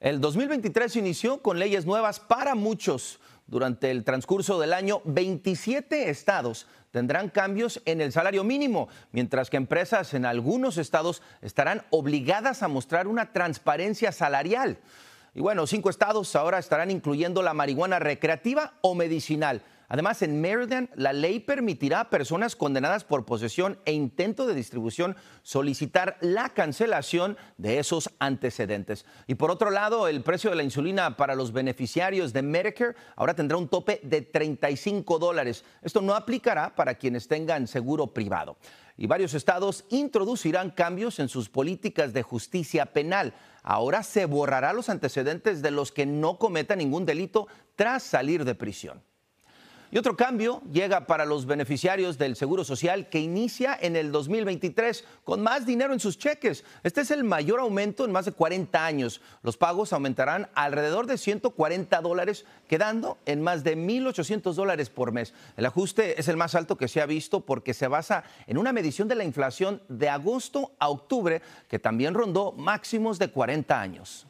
El 2023 inició con leyes nuevas para muchos. Durante el transcurso del año, 27 estados tendrán cambios en el salario mínimo, mientras que empresas en algunos estados estarán obligadas a mostrar una transparencia salarial. Y bueno, cinco estados ahora estarán incluyendo la marihuana recreativa o medicinal. Además, en Maryland, la ley permitirá a personas condenadas por posesión e intento de distribución solicitar la cancelación de esos antecedentes. Y por otro lado, el precio de la insulina para los beneficiarios de Medicare ahora tendrá un tope de 35 dólares. Esto no aplicará para quienes tengan seguro privado. Y varios estados introducirán cambios en sus políticas de justicia penal. Ahora se borrará los antecedentes de los que no cometan ningún delito tras salir de prisión. Y otro cambio llega para los beneficiarios del Seguro Social que inicia en el 2023 con más dinero en sus cheques. Este es el mayor aumento en más de 40 años. Los pagos aumentarán alrededor de 140 dólares, quedando en más de 1.800 dólares por mes. El ajuste es el más alto que se ha visto porque se basa en una medición de la inflación de agosto a octubre, que también rondó máximos de 40 años.